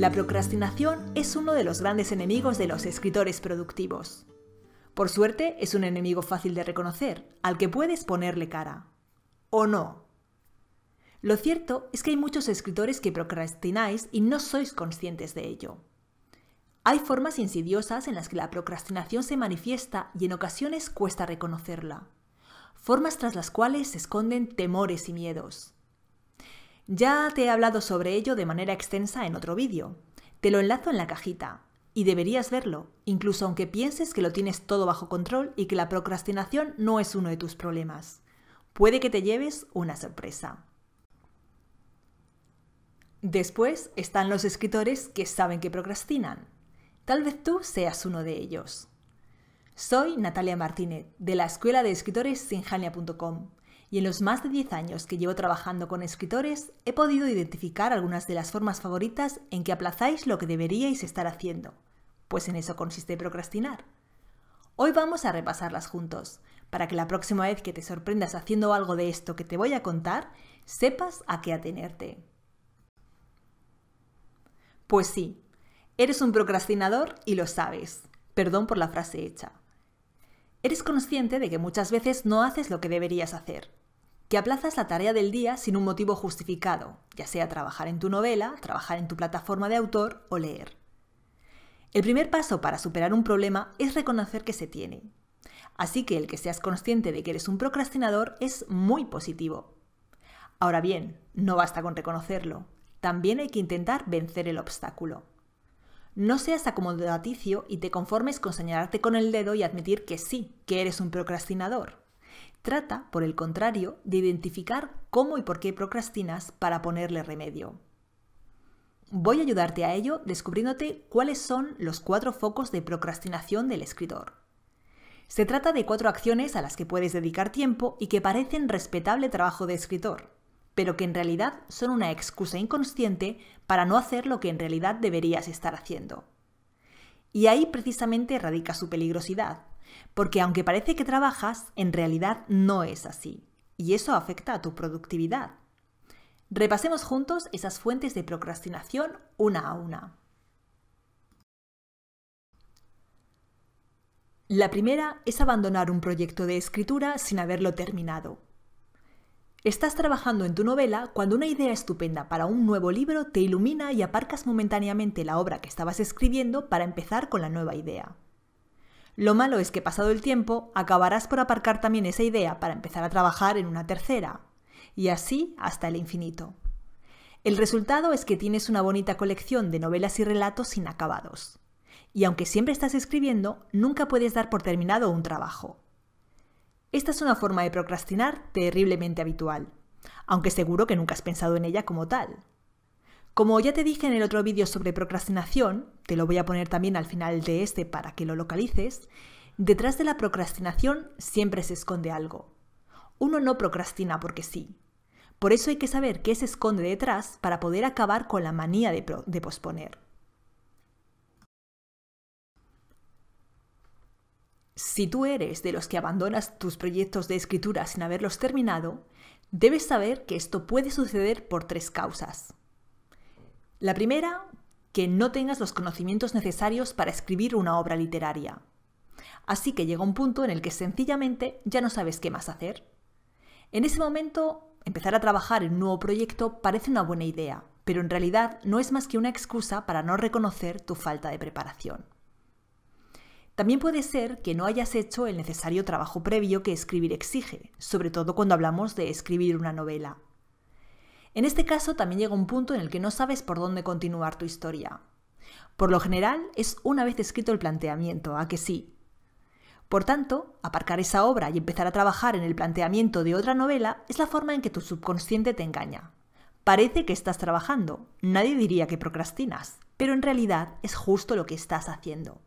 La procrastinación es uno de los grandes enemigos de los escritores productivos. Por suerte, es un enemigo fácil de reconocer, al que puedes ponerle cara. ¿O no? Lo cierto es que hay muchos escritores que procrastináis y no sois conscientes de ello. Hay formas insidiosas en las que la procrastinación se manifiesta y en ocasiones cuesta reconocerla. Formas tras las cuales se esconden temores y miedos. Ya te he hablado sobre ello de manera extensa en otro vídeo. Te lo enlazo en la cajita. Y deberías verlo, incluso aunque pienses que lo tienes todo bajo control y que la procrastinación no es uno de tus problemas. Puede que te lleves una sorpresa. Después están los escritores que saben que procrastinan. Tal vez tú seas uno de ellos. Soy Natalia Martínez, de la Escuela de Escritores Sinjania.com y en los más de 10 años que llevo trabajando con escritores he podido identificar algunas de las formas favoritas en que aplazáis lo que deberíais estar haciendo, pues en eso consiste procrastinar. Hoy vamos a repasarlas juntos, para que la próxima vez que te sorprendas haciendo algo de esto que te voy a contar, sepas a qué atenerte. Pues sí, eres un procrastinador y lo sabes. Perdón por la frase hecha. Eres consciente de que muchas veces no haces lo que deberías hacer, que aplazas la tarea del día sin un motivo justificado, ya sea trabajar en tu novela, trabajar en tu plataforma de autor o leer. El primer paso para superar un problema es reconocer que se tiene. Así que el que seas consciente de que eres un procrastinador es muy positivo. Ahora bien, no basta con reconocerlo, también hay que intentar vencer el obstáculo. No seas acomodaticio y te conformes con señalarte con el dedo y admitir que sí, que eres un procrastinador. Trata, por el contrario, de identificar cómo y por qué procrastinas para ponerle remedio. Voy a ayudarte a ello descubriéndote cuáles son los cuatro focos de procrastinación del escritor. Se trata de cuatro acciones a las que puedes dedicar tiempo y que parecen respetable trabajo de escritor, pero que en realidad son una excusa inconsciente para no hacer lo que en realidad deberías estar haciendo. Y ahí precisamente radica su peligrosidad, porque aunque parece que trabajas, en realidad no es así. Y eso afecta a tu productividad. Repasemos juntos esas fuentes de procrastinación una a una. La primera es abandonar un proyecto de escritura sin haberlo terminado. Estás trabajando en tu novela cuando una idea estupenda para un nuevo libro te ilumina y aparcas momentáneamente la obra que estabas escribiendo para empezar con la nueva idea. Lo malo es que pasado el tiempo acabarás por aparcar también esa idea para empezar a trabajar en una tercera, y así hasta el infinito. El resultado es que tienes una bonita colección de novelas y relatos inacabados. Y aunque siempre estás escribiendo, nunca puedes dar por terminado un trabajo. Esta es una forma de procrastinar terriblemente habitual, aunque seguro que nunca has pensado en ella como tal. Como ya te dije en el otro vídeo sobre procrastinación, te lo voy a poner también al final de este para que lo localices, detrás de la procrastinación siempre se esconde algo. Uno no procrastina porque sí. Por eso hay que saber qué se esconde detrás para poder acabar con la manía de, posponer. Si tú eres de los que abandonas tus proyectos de escritura sin haberlos terminado, debes saber que esto puede suceder por tres causas. La primera, que no tengas los conocimientos necesarios para escribir una obra literaria. Así que llega un punto en el que sencillamente ya no sabes qué más hacer. En ese momento, empezar a trabajar en un nuevo proyecto parece una buena idea, pero en realidad no es más que una excusa para no reconocer tu falta de preparación. También puede ser que no hayas hecho el necesario trabajo previo que escribir exige, sobre todo cuando hablamos de escribir una novela. En este caso también llega un punto en el que no sabes por dónde continuar tu historia. Por lo general es una vez escrito el planteamiento, a que sí. Por tanto, aparcar esa obra y empezar a trabajar en el planteamiento de otra novela es la forma en que tu subconsciente te engaña. Parece que estás trabajando, nadie diría que procrastinas, pero en realidad es justo lo que estás haciendo.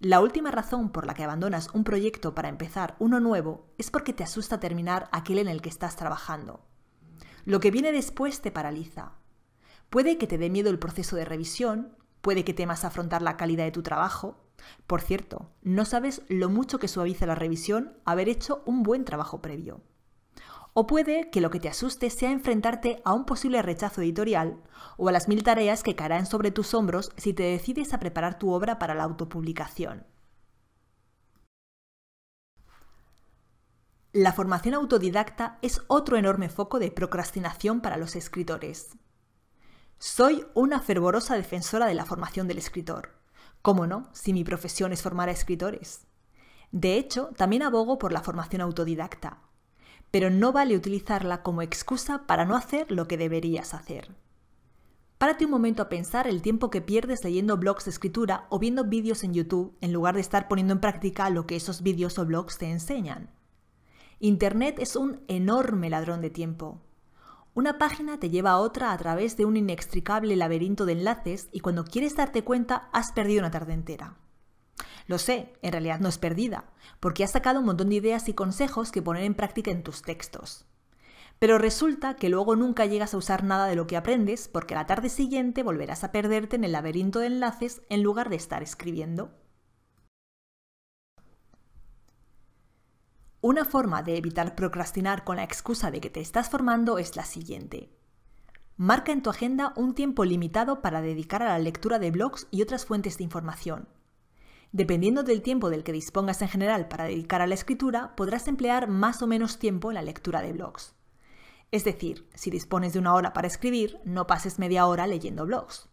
La última razón por la que abandonas un proyecto para empezar uno nuevo es porque te asusta terminar aquel en el que estás trabajando. Lo que viene después te paraliza. Puede que te dé miedo el proceso de revisión, puede que temas afrontar la calidad de tu trabajo. Por cierto, no sabes lo mucho que suaviza la revisión haber hecho un buen trabajo previo. O puede que lo que te asuste sea enfrentarte a un posible rechazo editorial o a las mil tareas que caerán sobre tus hombros si te decides a preparar tu obra para la autopublicación. La formación autodidacta es otro enorme foco de procrastinación para los escritores. Soy una fervorosa defensora de la formación del escritor. ¿Cómo no, si mi profesión es formar a escritores? De hecho, también abogo por la formación autodidacta, pero no vale utilizarla como excusa para no hacer lo que deberías hacer. Párate un momento a pensar el tiempo que pierdes leyendo blogs de escritura o viendo vídeos en YouTube en lugar de estar poniendo en práctica lo que esos vídeos o blogs te enseñan. Internet es un enorme ladrón de tiempo. Una página te lleva a otra a través de un inextricable laberinto de enlaces y cuando quieres darte cuenta has perdido una tarde entera. Lo sé, en realidad no es perdida, porque has sacado un montón de ideas y consejos que poner en práctica en tus textos. Pero resulta que luego nunca llegas a usar nada de lo que aprendes porque a la tarde siguiente volverás a perderte en el laberinto de enlaces en lugar de estar escribiendo. Una forma de evitar procrastinar con la excusa de que te estás formando es la siguiente. Marca en tu agenda un tiempo limitado para dedicar a la lectura de blogs y otras fuentes de información. Dependiendo del tiempo del que dispongas en general para dedicar a la escritura, podrás emplear más o menos tiempo en la lectura de blogs. Es decir, si dispones de una hora para escribir, no pases media hora leyendo blogs.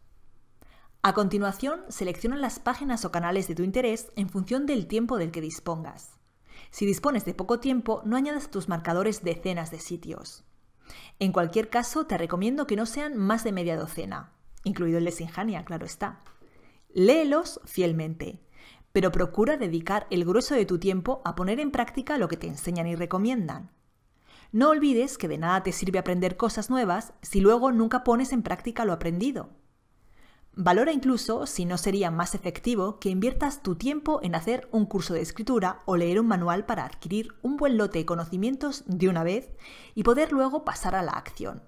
A continuación, selecciona las páginas o canales de tu interés en función del tiempo del que dispongas. Si dispones de poco tiempo, no añadas a tus marcadores decenas de sitios. En cualquier caso, te recomiendo que no sean más de media docena, incluido el de Sinjania, claro está. Léelos fielmente, pero procura dedicar el grueso de tu tiempo a poner en práctica lo que te enseñan y recomiendan. No olvides que de nada te sirve aprender cosas nuevas si luego nunca pones en práctica lo aprendido. Valora incluso si no sería más efectivo que inviertas tu tiempo en hacer un curso de escritura o leer un manual para adquirir un buen lote de conocimientos de una vez y poder luego pasar a la acción.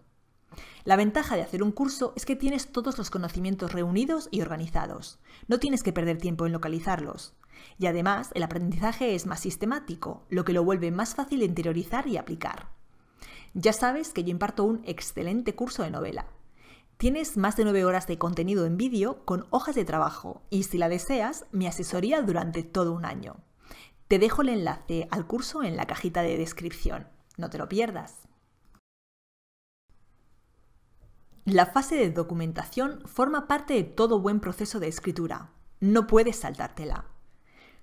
La ventaja de hacer un curso es que tienes todos los conocimientos reunidos y organizados. No tienes que perder tiempo en localizarlos. Y además, el aprendizaje es más sistemático, lo que lo vuelve más fácil interiorizar y aplicar. Ya sabes que yo imparto un excelente curso de novela. Tienes más de 9 horas de contenido en vídeo con hojas de trabajo y si la deseas, mi asesoría durante todo un año. Te dejo el enlace al curso en la cajita de descripción. No te lo pierdas. La fase de documentación forma parte de todo buen proceso de escritura. No puedes saltártela.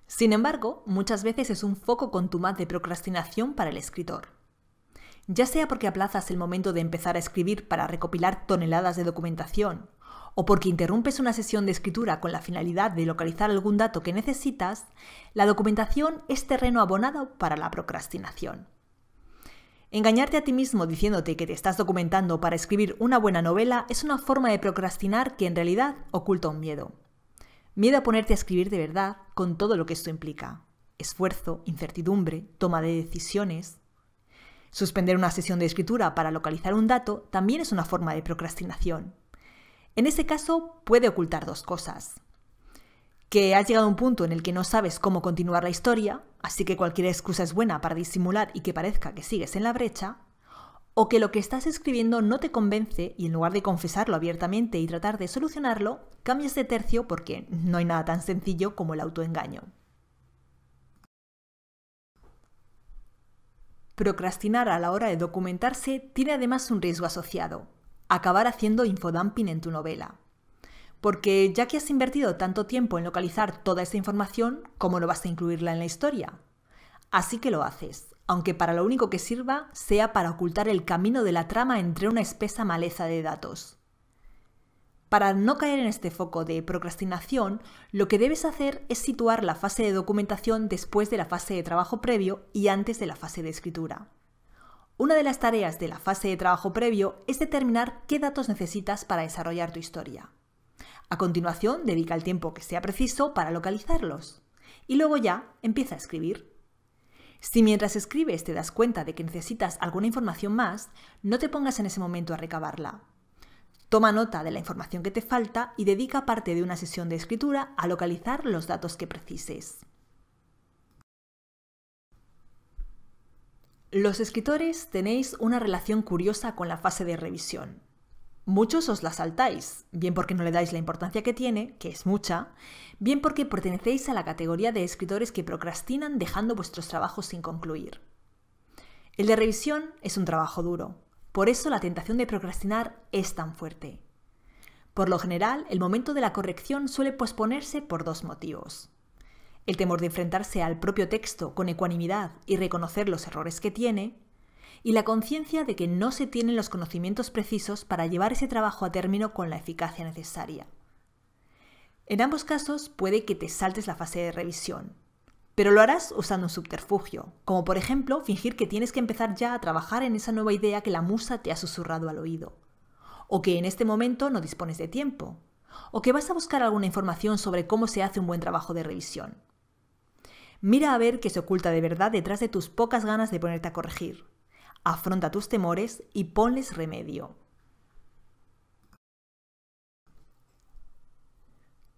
Sin embargo, muchas veces es un foco contumaz de procrastinación para el escritor ya sea porque aplazas el momento de empezar a escribir para recopilar toneladas de documentación, o porque interrumpes una sesión de escritura con la finalidad de localizar algún dato que necesitas, la documentación es terreno abonado para la procrastinación. Engañarte a ti mismo diciéndote que te estás documentando para escribir una buena novela es una forma de procrastinar que en realidad oculta un miedo. Miedo a ponerte a escribir de verdad con todo lo que esto implica. Esfuerzo, incertidumbre, toma de decisiones, Suspender una sesión de escritura para localizar un dato también es una forma de procrastinación. En ese caso, puede ocultar dos cosas. Que has llegado a un punto en el que no sabes cómo continuar la historia, así que cualquier excusa es buena para disimular y que parezca que sigues en la brecha, o que lo que estás escribiendo no te convence y en lugar de confesarlo abiertamente y tratar de solucionarlo, cambias de tercio porque no hay nada tan sencillo como el autoengaño. Procrastinar a la hora de documentarse tiene además un riesgo asociado, acabar haciendo infodumping en tu novela. Porque ya que has invertido tanto tiempo en localizar toda esa información, ¿cómo no vas a incluirla en la historia? Así que lo haces, aunque para lo único que sirva sea para ocultar el camino de la trama entre una espesa maleza de datos. Para no caer en este foco de procrastinación, lo que debes hacer es situar la fase de documentación después de la fase de trabajo previo y antes de la fase de escritura. Una de las tareas de la fase de trabajo previo es determinar qué datos necesitas para desarrollar tu historia. A continuación, dedica el tiempo que sea preciso para localizarlos. Y luego ya empieza a escribir. Si mientras escribes te das cuenta de que necesitas alguna información más, no te pongas en ese momento a recabarla. Toma nota de la información que te falta y dedica parte de una sesión de escritura a localizar los datos que precises. Los escritores tenéis una relación curiosa con la fase de revisión. Muchos os la saltáis, bien porque no le dais la importancia que tiene, que es mucha, bien porque pertenecéis a la categoría de escritores que procrastinan dejando vuestros trabajos sin concluir. El de revisión es un trabajo duro. Por eso la tentación de procrastinar es tan fuerte. Por lo general, el momento de la corrección suele posponerse por dos motivos. El temor de enfrentarse al propio texto con ecuanimidad y reconocer los errores que tiene, y la conciencia de que no se tienen los conocimientos precisos para llevar ese trabajo a término con la eficacia necesaria. En ambos casos puede que te saltes la fase de revisión, pero lo harás usando un subterfugio, como por ejemplo fingir que tienes que empezar ya a trabajar en esa nueva idea que la musa te ha susurrado al oído, o que en este momento no dispones de tiempo, o que vas a buscar alguna información sobre cómo se hace un buen trabajo de revisión. Mira a ver qué se oculta de verdad detrás de tus pocas ganas de ponerte a corregir. Afronta tus temores y ponles remedio.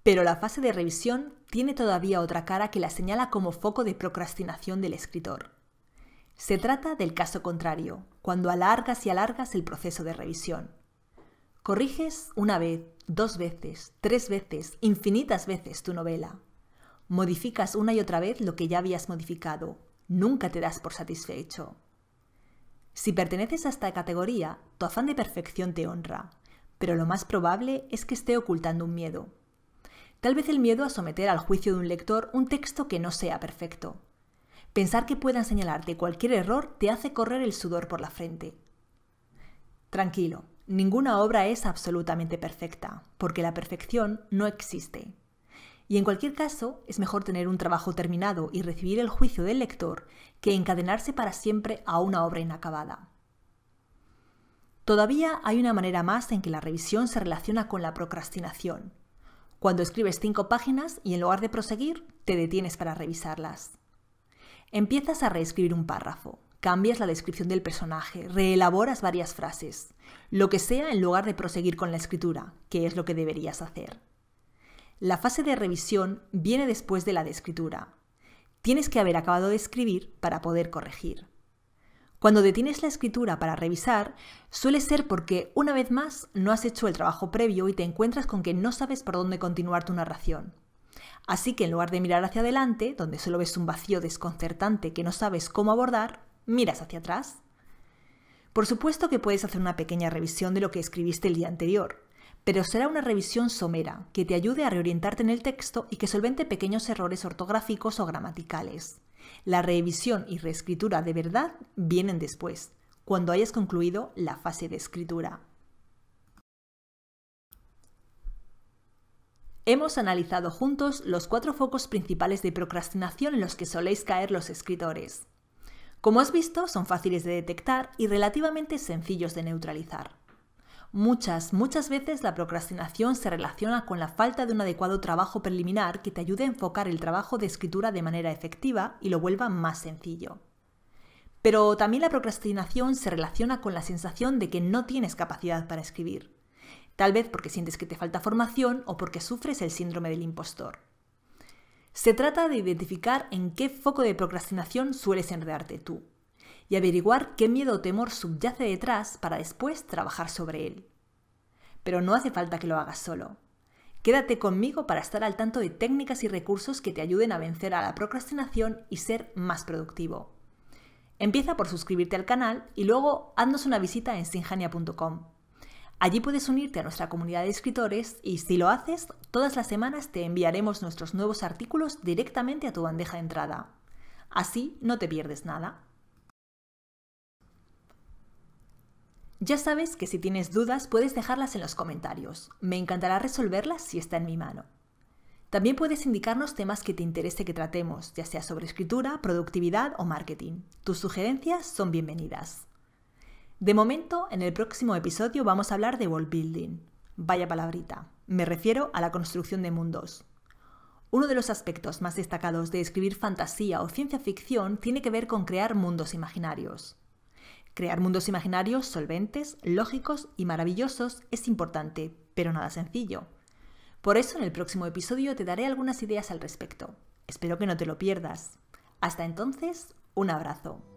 Pero la fase de revisión tiene todavía otra cara que la señala como foco de procrastinación del escritor. Se trata del caso contrario, cuando alargas y alargas el proceso de revisión. Corriges una vez, dos veces, tres veces, infinitas veces tu novela. Modificas una y otra vez lo que ya habías modificado. Nunca te das por satisfecho. Si perteneces a esta categoría, tu afán de perfección te honra, pero lo más probable es que esté ocultando un miedo, Tal vez el miedo a someter al juicio de un lector un texto que no sea perfecto. Pensar que puedan señalarte cualquier error te hace correr el sudor por la frente. Tranquilo, ninguna obra es absolutamente perfecta, porque la perfección no existe. Y en cualquier caso, es mejor tener un trabajo terminado y recibir el juicio del lector que encadenarse para siempre a una obra inacabada. Todavía hay una manera más en que la revisión se relaciona con la procrastinación, cuando escribes cinco páginas y en lugar de proseguir, te detienes para revisarlas. Empiezas a reescribir un párrafo, cambias la descripción del personaje, reelaboras varias frases, lo que sea en lugar de proseguir con la escritura, que es lo que deberías hacer. La fase de revisión viene después de la de escritura. Tienes que haber acabado de escribir para poder corregir. Cuando detienes la escritura para revisar, suele ser porque una vez más no has hecho el trabajo previo y te encuentras con que no sabes por dónde continuar tu narración. Así que en lugar de mirar hacia adelante, donde solo ves un vacío desconcertante que no sabes cómo abordar, miras hacia atrás. Por supuesto que puedes hacer una pequeña revisión de lo que escribiste el día anterior, pero será una revisión somera que te ayude a reorientarte en el texto y que solvente pequeños errores ortográficos o gramaticales. La revisión y reescritura de verdad vienen después, cuando hayas concluido la fase de escritura. Hemos analizado juntos los cuatro focos principales de procrastinación en los que soléis caer los escritores. Como has visto, son fáciles de detectar y relativamente sencillos de neutralizar. Muchas, muchas veces la procrastinación se relaciona con la falta de un adecuado trabajo preliminar que te ayude a enfocar el trabajo de escritura de manera efectiva y lo vuelva más sencillo. Pero también la procrastinación se relaciona con la sensación de que no tienes capacidad para escribir, tal vez porque sientes que te falta formación o porque sufres el síndrome del impostor. Se trata de identificar en qué foco de procrastinación sueles enredarte tú y averiguar qué miedo o temor subyace detrás para después trabajar sobre él. Pero no hace falta que lo hagas solo. Quédate conmigo para estar al tanto de técnicas y recursos que te ayuden a vencer a la procrastinación y ser más productivo. Empieza por suscribirte al canal y luego haznos una visita en sinjania.com. Allí puedes unirte a nuestra comunidad de escritores y si lo haces, todas las semanas te enviaremos nuestros nuevos artículos directamente a tu bandeja de entrada. Así no te pierdes nada. Ya sabes que si tienes dudas puedes dejarlas en los comentarios. Me encantará resolverlas si está en mi mano. También puedes indicarnos temas que te interese que tratemos, ya sea sobre escritura, productividad o marketing. Tus sugerencias son bienvenidas. De momento, en el próximo episodio vamos a hablar de world building. Vaya palabrita, me refiero a la construcción de mundos. Uno de los aspectos más destacados de escribir fantasía o ciencia ficción tiene que ver con crear mundos imaginarios. Crear mundos imaginarios solventes, lógicos y maravillosos es importante, pero nada sencillo. Por eso en el próximo episodio te daré algunas ideas al respecto. Espero que no te lo pierdas. Hasta entonces, un abrazo.